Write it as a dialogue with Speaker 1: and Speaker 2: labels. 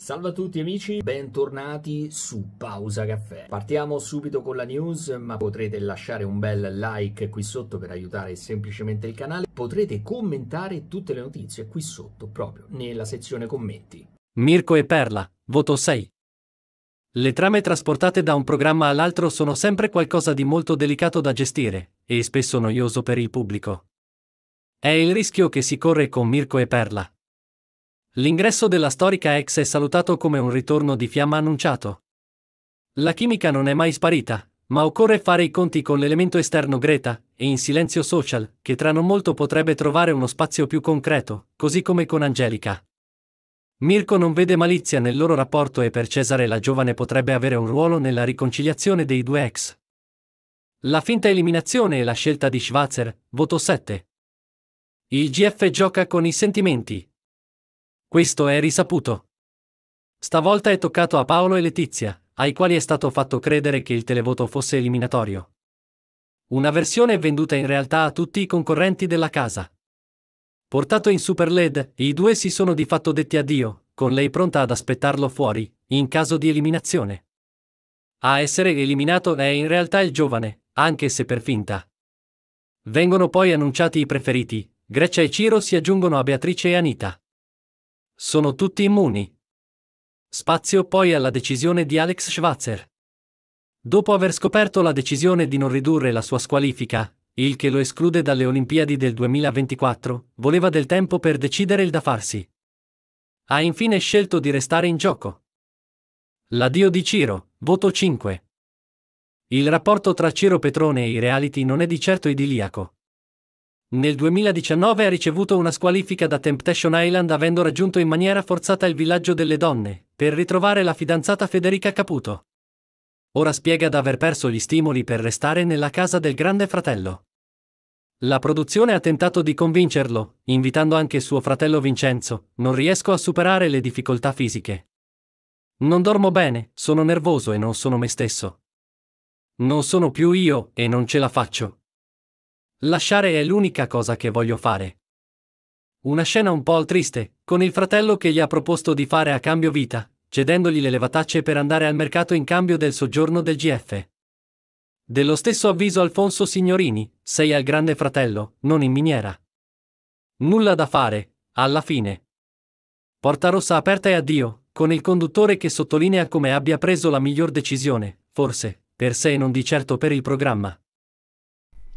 Speaker 1: Salve a tutti amici, bentornati su Pausa Caffè. Partiamo subito con la news, ma potrete lasciare un bel like qui sotto per aiutare semplicemente il canale. Potrete commentare tutte le notizie qui sotto, proprio nella sezione commenti.
Speaker 2: Mirko e Perla, voto 6. Le trame trasportate da un programma all'altro sono sempre qualcosa di molto delicato da gestire, e spesso noioso per il pubblico. È il rischio che si corre con Mirko e Perla, L'ingresso della storica ex è salutato come un ritorno di fiamma annunciato. La chimica non è mai sparita, ma occorre fare i conti con l'elemento esterno Greta, e in silenzio social, che tra non molto potrebbe trovare uno spazio più concreto, così come con Angelica. Mirko non vede malizia nel loro rapporto e per Cesare la giovane potrebbe avere un ruolo nella riconciliazione dei due ex. La finta eliminazione e la scelta di Schwarzer, voto 7. Il GF gioca con i sentimenti, questo è risaputo. Stavolta è toccato a Paolo e Letizia, ai quali è stato fatto credere che il televoto fosse eliminatorio. Una versione venduta in realtà a tutti i concorrenti della casa. Portato in Super LED, i due si sono di fatto detti addio, con lei pronta ad aspettarlo fuori, in caso di eliminazione. A essere eliminato è in realtà il giovane, anche se per finta. Vengono poi annunciati i preferiti, Grecia e Ciro si aggiungono a Beatrice e Anita. Sono tutti immuni. Spazio poi alla decisione di Alex Schwarzer. Dopo aver scoperto la decisione di non ridurre la sua squalifica, il che lo esclude dalle Olimpiadi del 2024, voleva del tempo per decidere il da farsi. Ha infine scelto di restare in gioco. L'addio di Ciro, voto 5. Il rapporto tra Ciro Petrone e i reality non è di certo idiliaco. Nel 2019 ha ricevuto una squalifica da Temptation Island avendo raggiunto in maniera forzata il villaggio delle donne, per ritrovare la fidanzata Federica Caputo. Ora spiega d'aver perso gli stimoli per restare nella casa del grande fratello. La produzione ha tentato di convincerlo, invitando anche suo fratello Vincenzo, non riesco a superare le difficoltà fisiche. Non dormo bene, sono nervoso e non sono me stesso. Non sono più io e non ce la faccio, Lasciare è l'unica cosa che voglio fare. Una scena un po' triste, con il fratello che gli ha proposto di fare a cambio vita, cedendogli le levatacce per andare al mercato in cambio del soggiorno del GF. Dello stesso avviso Alfonso Signorini, sei al grande fratello, non in miniera. Nulla da fare, alla fine. Porta rossa aperta e addio, con il conduttore che sottolinea come abbia preso la miglior decisione, forse, per sé e non di certo per il programma.